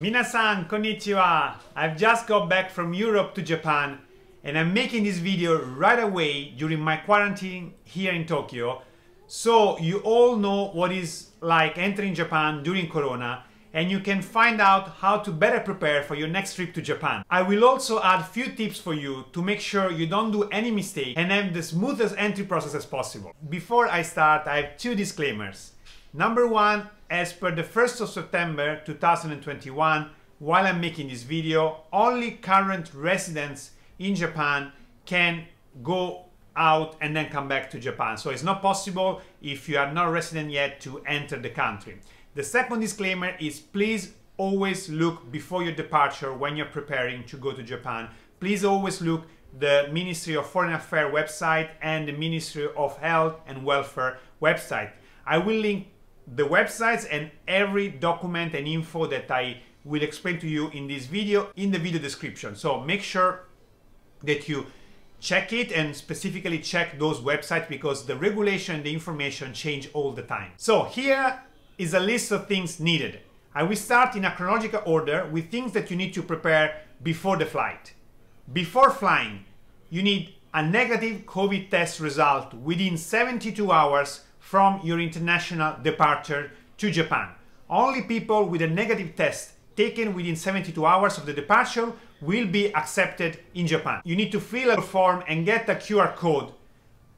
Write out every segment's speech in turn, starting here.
Minasan, konnichiwa! I've just got back from Europe to Japan and I'm making this video right away during my quarantine here in Tokyo so you all know what is like entering Japan during Corona and you can find out how to better prepare for your next trip to Japan. I will also add few tips for you to make sure you don't do any mistake and have the smoothest entry process as possible. Before I start, I have two disclaimers. Number one, as per the 1st of September 2021, while I'm making this video, only current residents in Japan can go out and then come back to Japan. So it's not possible if you are not resident yet to enter the country. The second disclaimer is please always look before your departure when you're preparing to go to Japan. Please always look the Ministry of Foreign Affairs website and the Ministry of Health and Welfare website. I will link the websites and every document and info that I will explain to you in this video in the video description. So make sure that you check it and specifically check those websites because the regulation the information change all the time. So here is a list of things needed. I will start in a chronological order with things that you need to prepare before the flight. Before flying, you need a negative COVID test result within 72 hours from your international departure to Japan. Only people with a negative test taken within 72 hours of the departure will be accepted in Japan. You need to fill a form and get a QR code,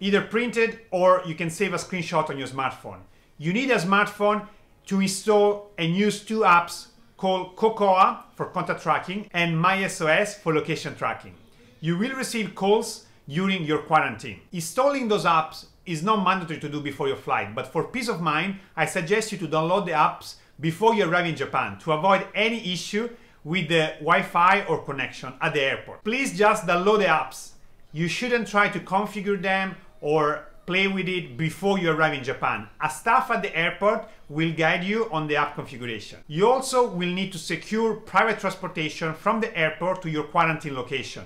either printed or you can save a screenshot on your smartphone. You need a smartphone to install and use two apps called COCOA for contact tracking and MySOS for location tracking. You will receive calls during your quarantine. Installing those apps is not mandatory to do before your flight, but for peace of mind, I suggest you to download the apps before you arrive in Japan to avoid any issue with the Wi-Fi or connection at the airport. Please just download the apps. You shouldn't try to configure them or play with it before you arrive in Japan. A staff at the airport will guide you on the app configuration. You also will need to secure private transportation from the airport to your quarantine location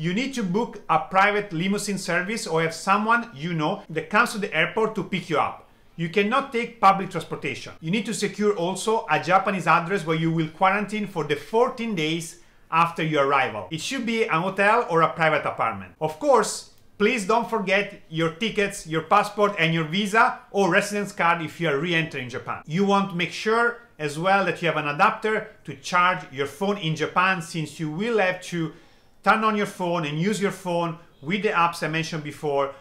you need to book a private limousine service or have someone you know that comes to the airport to pick you up. You cannot take public transportation. You need to secure also a Japanese address where you will quarantine for the 14 days after your arrival. It should be an hotel or a private apartment. Of course, please don't forget your tickets, your passport and your visa or residence card if you are re-entering Japan. You want to make sure as well that you have an adapter to charge your phone in Japan since you will have to turn on your phone and use your phone with the apps I mentioned before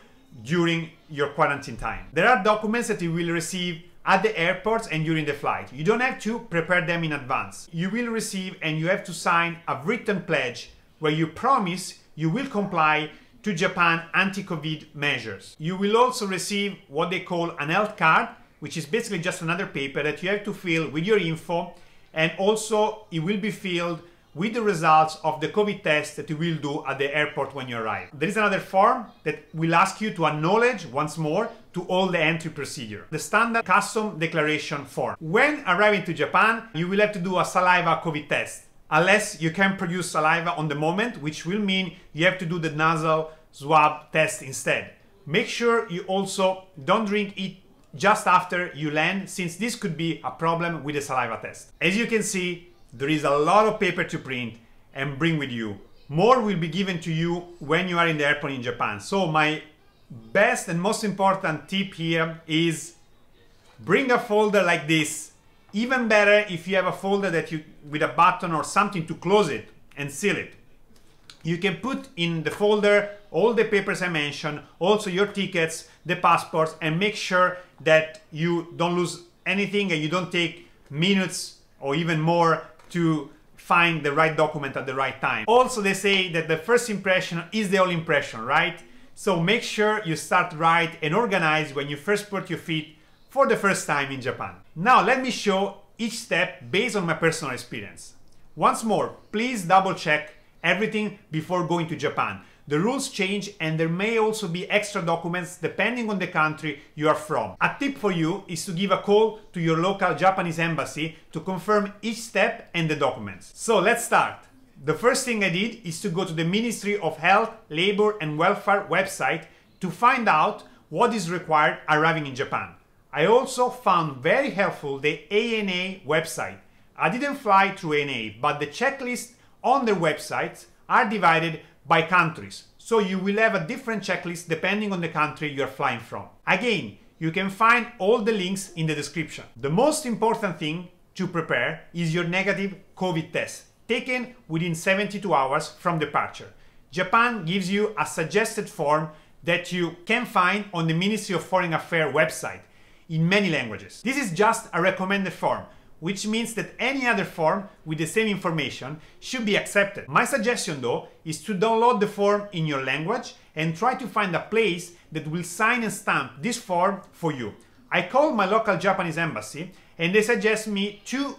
during your quarantine time. There are documents that you will receive at the airports and during the flight. You don't have to prepare them in advance. You will receive and you have to sign a written pledge where you promise you will comply to Japan anti-COVID measures. You will also receive what they call an health card, which is basically just another paper that you have to fill with your info and also it will be filled with the results of the COVID test that you will do at the airport when you arrive. There is another form that will ask you to acknowledge once more to all the entry procedure, the standard custom declaration form. When arriving to Japan, you will have to do a saliva COVID test, unless you can produce saliva on the moment, which will mean you have to do the nasal swab test instead. Make sure you also don't drink it just after you land, since this could be a problem with the saliva test. As you can see, there is a lot of paper to print and bring with you. More will be given to you when you are in the airport in Japan. So my best and most important tip here is bring a folder like this. Even better if you have a folder that you with a button or something to close it and seal it. You can put in the folder all the papers I mentioned, also your tickets, the passports, and make sure that you don't lose anything and you don't take minutes or even more to find the right document at the right time. Also, they say that the first impression is the only impression, right? So make sure you start right and organize when you first put your feet for the first time in Japan. Now let me show each step based on my personal experience. Once more, please double check everything before going to Japan. The rules change and there may also be extra documents depending on the country you are from. A tip for you is to give a call to your local Japanese embassy to confirm each step and the documents. So let's start. The first thing I did is to go to the Ministry of Health, Labor and Welfare website to find out what is required arriving in Japan. I also found very helpful the ANA website. I didn't fly through ANA, but the checklists on their websites are divided by countries. So you will have a different checklist depending on the country you're flying from. Again, you can find all the links in the description. The most important thing to prepare is your negative COVID test, taken within 72 hours from departure. Japan gives you a suggested form that you can find on the Ministry of Foreign Affairs website in many languages. This is just a recommended form which means that any other form with the same information should be accepted. My suggestion though is to download the form in your language and try to find a place that will sign and stamp this form for you. I called my local Japanese embassy and they suggest me two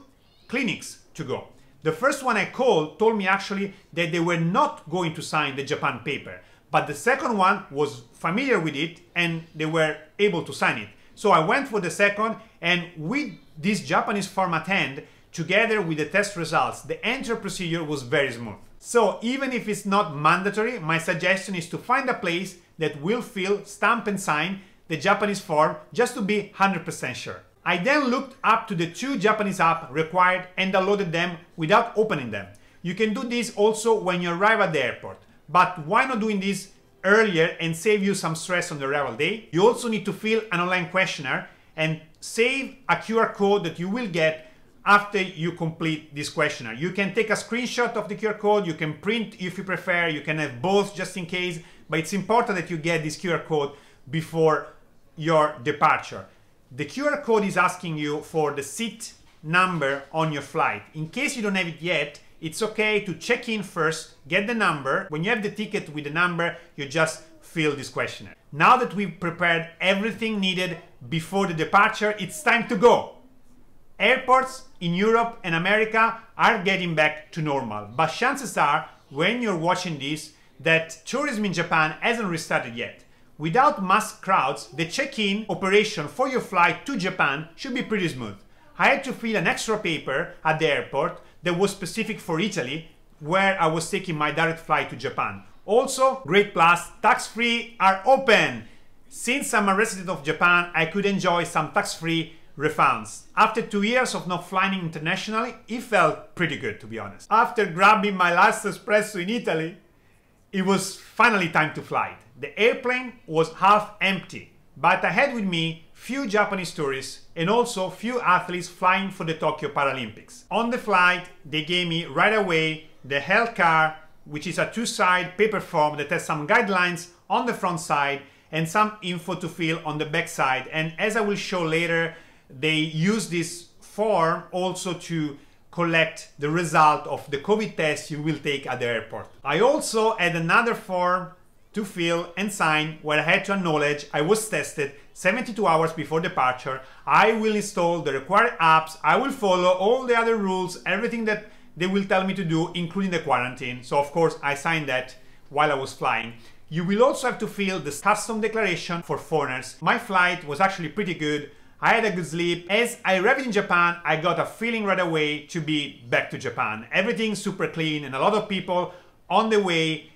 clinics to go. The first one I called told me actually that they were not going to sign the Japan paper, but the second one was familiar with it and they were able to sign it. So I went for the second and with this Japanese at hand, together with the test results, the entire procedure was very smooth. So even if it's not mandatory, my suggestion is to find a place that will fill, stamp and sign the Japanese form just to be 100% sure. I then looked up to the two Japanese apps required and downloaded them without opening them. You can do this also when you arrive at the airport, but why not doing this earlier and save you some stress on the arrival day? You also need to fill an online questionnaire and save a QR code that you will get after you complete this questionnaire. You can take a screenshot of the QR code, you can print if you prefer, you can have both just in case, but it's important that you get this QR code before your departure. The QR code is asking you for the seat number on your flight. In case you don't have it yet, it's okay to check in first, get the number. When you have the ticket with the number, you just fill this questionnaire. Now that we've prepared everything needed before the departure, it's time to go. Airports in Europe and America are getting back to normal, but chances are, when you're watching this, that tourism in Japan hasn't restarted yet. Without mass crowds, the check-in operation for your flight to Japan should be pretty smooth. I had to fill an extra paper at the airport that was specific for Italy, where I was taking my direct flight to Japan. Also, Great Plus tax-free are open. Since I'm a resident of Japan, I could enjoy some tax-free refunds. After two years of not flying internationally, it felt pretty good to be honest. After grabbing my last espresso in Italy, it was finally time to fly. The airplane was half empty, but I had with me few Japanese tourists and also few athletes flying for the Tokyo Paralympics. On the flight, they gave me right away the health car which is a two-side paper form that has some guidelines on the front side and some info to fill on the back side. And as I will show later, they use this form also to collect the result of the COVID test you will take at the airport. I also had another form to fill and sign where I had to acknowledge I was tested 72 hours before departure. I will install the required apps. I will follow all the other rules, everything that they will tell me to do, including the quarantine. So of course I signed that while I was flying. You will also have to fill the custom declaration for foreigners. My flight was actually pretty good. I had a good sleep. As I arrived in Japan, I got a feeling right away to be back to Japan. Everything super clean and a lot of people on the way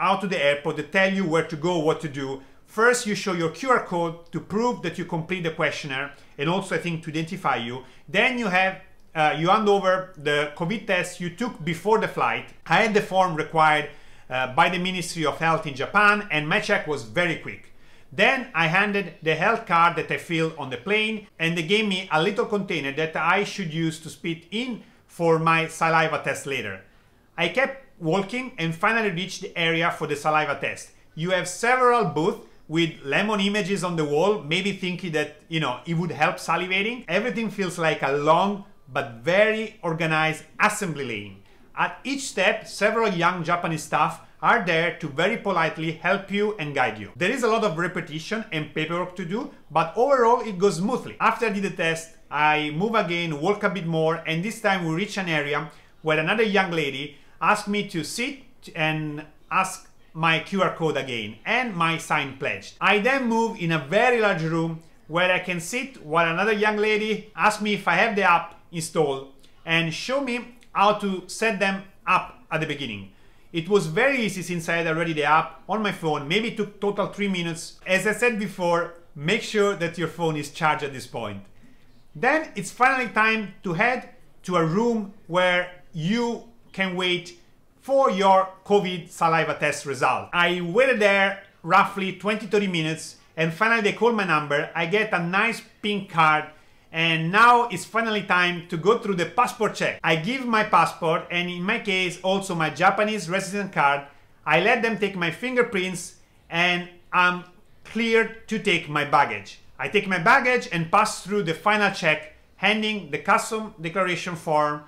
out to the airport to tell you where to go, what to do. First, you show your QR code to prove that you complete the questionnaire and also, I think, to identify you. Then you have uh, you hand over the COVID test you took before the flight. I had the form required uh, by the Ministry of Health in Japan, and my check was very quick. Then I handed the health card that I filled on the plane, and they gave me a little container that I should use to spit in for my saliva test later. I kept walking and finally reached the area for the saliva test. You have several booths with lemon images on the wall, maybe thinking that, you know, it would help salivating. Everything feels like a long but very organized assembly lane. At each step, several young Japanese staff are there to very politely help you and guide you. There is a lot of repetition and paperwork to do, but overall it goes smoothly. After I did the test, I move again, walk a bit more, and this time we reach an area where another young lady asked me to sit and ask my QR code again and my sign pledged. I then move in a very large room where I can sit while another young lady asks me if I have the app install and show me how to set them up at the beginning. It was very easy since I had already the app on my phone. Maybe it took total three minutes. As I said before, make sure that your phone is charged at this point. Then it's finally time to head to a room where you can wait for your COVID saliva test result. I waited there roughly 20, 30 minutes and finally they call my number. I get a nice pink card and now it's finally time to go through the passport check. I give my passport and in my case also my Japanese resident card. I let them take my fingerprints and I'm cleared to take my baggage. I take my baggage and pass through the final check, handing the custom declaration form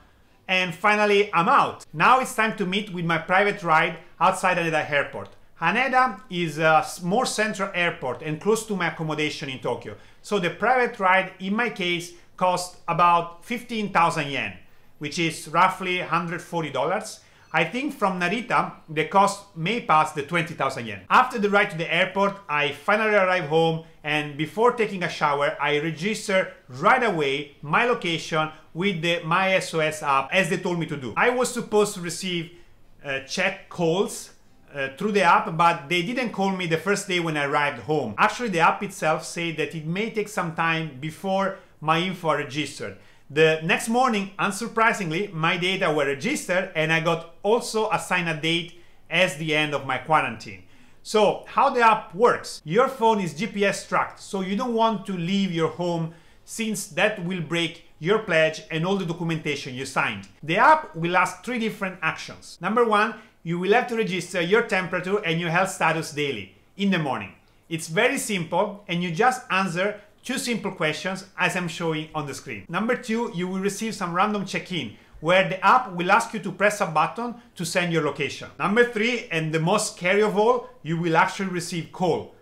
and finally I'm out. Now it's time to meet with my private ride outside Haneda airport. Haneda is a more central airport and close to my accommodation in Tokyo. So the private ride, in my case, cost about 15,000 yen, which is roughly $140. I think from Narita, the cost may pass the 20,000 yen. After the ride to the airport, I finally arrive home and before taking a shower, I register right away my location with the My SOS app as they told me to do. I was supposed to receive uh, check calls uh, through the app, but they didn't call me the first day when I arrived home. Actually, the app itself said that it may take some time before my info are registered. The next morning, unsurprisingly, my data were registered and I got also assigned a date as the end of my quarantine. So how the app works, your phone is GPS tracked, so you don't want to leave your home since that will break your pledge and all the documentation you signed. The app will ask three different actions. Number one, you will have to register your temperature and your health status daily in the morning. It's very simple and you just answer two simple questions as I'm showing on the screen. Number two, you will receive some random check-in where the app will ask you to press a button to send your location. Number three, and the most scary of all, you will actually receive call.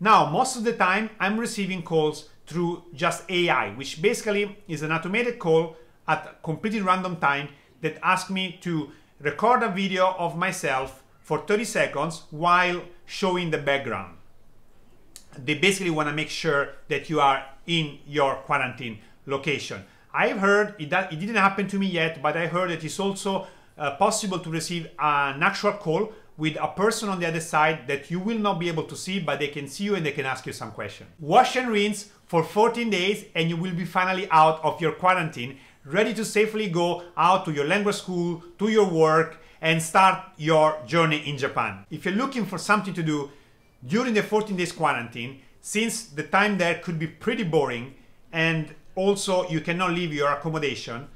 Now, most of the time I'm receiving calls through just AI, which basically is an automated call at a completely random time that asks me to record a video of myself for 30 seconds while showing the background. They basically want to make sure that you are in your quarantine location. I've heard it, it didn't happen to me yet, but I heard that it's also uh, possible to receive an actual call with a person on the other side that you will not be able to see, but they can see you and they can ask you some questions. Wash and rinse for 14 days and you will be finally out of your quarantine, ready to safely go out to your language school, to your work, and start your journey in Japan. If you're looking for something to do during the 14 days quarantine, since the time there could be pretty boring and also you cannot leave your accommodation,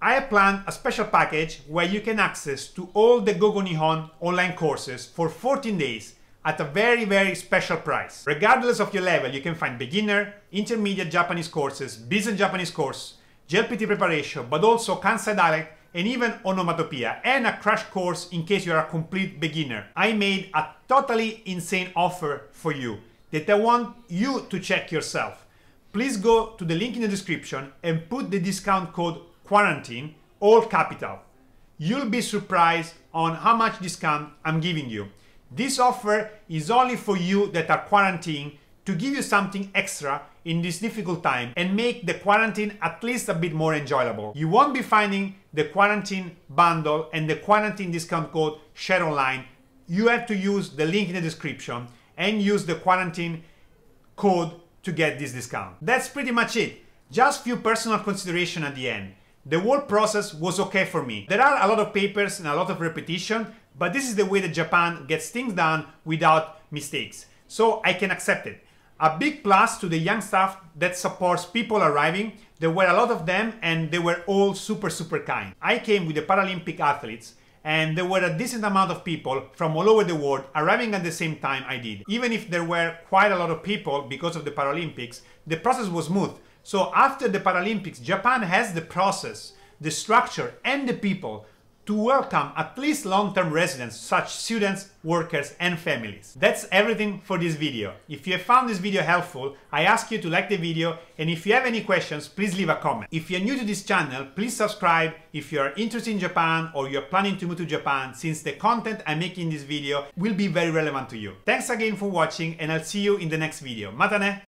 I have planned a special package where you can access to all the Gogo Nihon online courses for 14 days at a very, very special price. Regardless of your level, you can find beginner, intermediate Japanese courses, business Japanese course, JLPT preparation, but also Kansai dialect and even onomatopoeia and a crash course in case you're a complete beginner. I made a totally insane offer for you that I want you to check yourself. Please go to the link in the description and put the discount code quarantine, all capital. You'll be surprised on how much discount I'm giving you. This offer is only for you that are quarantining to give you something extra in this difficult time and make the quarantine at least a bit more enjoyable. You won't be finding the quarantine bundle and the quarantine discount code shared online. You have to use the link in the description and use the quarantine code to get this discount. That's pretty much it. Just few personal consideration at the end. The whole process was okay for me. There are a lot of papers and a lot of repetition, but this is the way that Japan gets things done without mistakes. So I can accept it. A big plus to the young staff that supports people arriving. There were a lot of them and they were all super, super kind. I came with the Paralympic athletes and there were a decent amount of people from all over the world arriving at the same time I did. Even if there were quite a lot of people because of the Paralympics, the process was smooth so after the Paralympics, Japan has the process, the structure and the people to welcome at least long-term residents, such students, workers and families. That's everything for this video. If you have found this video helpful, I ask you to like the video and if you have any questions, please leave a comment. If you're new to this channel, please subscribe if you're interested in Japan or you're planning to move to Japan, since the content I make in this video will be very relevant to you. Thanks again for watching and I'll see you in the next video. Matane!